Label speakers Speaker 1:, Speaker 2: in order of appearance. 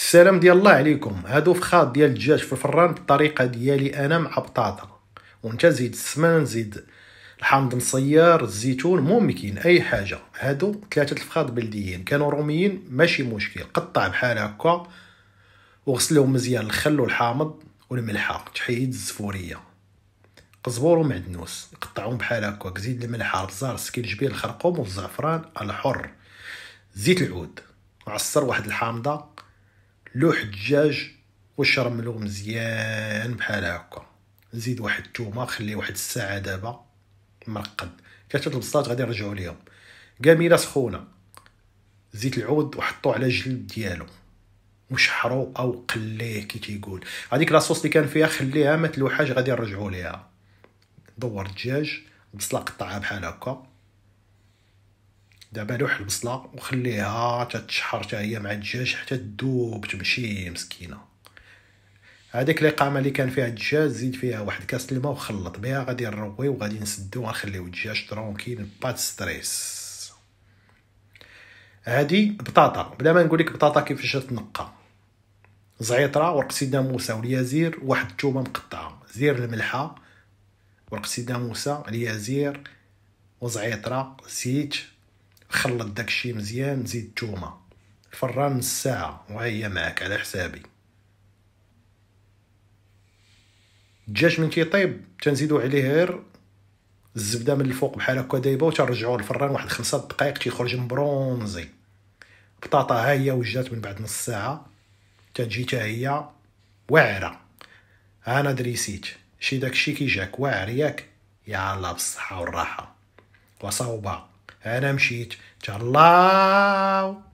Speaker 1: السلام ديال الله عليكم هادو فخاد ديال الدجاج في الفران بالطريقه ديالي انا مع بطاطا وانت زيد السمن زيد الحامض مصير الزيتون مو كاين اي حاجه هادو ثلاثه الفخاد بلديين كانوا روميين ماشي مشكل قطع بحال هكا وغسلهم مزيان الخل والحامض والملحه تحيد الزفوريه قزبور ومعدنوس قطعهم بحال هكا زيد الملحه البزار سكين الجبيل الخرقوم والزعفران الحر زيت العود عصر واحد الحامضه لوح الدجاج وشرملو مزيان بحال هكا نزيد واحد التومه خليه واحد الساعه دابا مرقد كثرة البصلات غادي نرجعو ليهم قاميله سخونه زيت العود وحطوه على الجلد ديالو وشحرو او قليه كي تيقول هذيك لاصوص اللي كان فيها خليها ما تلوحاش غادي نرجعو ليها دور الدجاج بصله قطعها بحال هكا دابا لوح البصله وخليها تتشحر حتى هي مع الدجاج حتى تذوب تمشي مسكينه هذيك القامه اللي كان فيها الدجاج زيد فيها واحد كاس الماء وخلط بها غادي نروي وغادي نسدو ونخليو الدجاج ترونكيل با ستريس هادي بطاطا بلا ما نقول لك بطاطا كيفاش تنقى زعيطره ورق سيدنا موسى واليازير واحد التومه مقطعه زير الملحه ورق سيدنا موسى اليازير وزعيطره زيت خلط داكشي مزيان زيد تومه فران نص ساعه وهي معاك على حسابي الدجاج من كيطيب تنزيدو عليه غير الزبده من الفوق بحال هكا دايبه وترجعوه للفران واحد خمسة دقائق تيخرج مبرونزي بطاطا ها هي وجات من بعد نص ساعه تجي حتى هي واعره انا دريسيت شي داكشي كيجاك واعر ياك الله بالصحه والراحه وصوبه انا مشيت تهلاو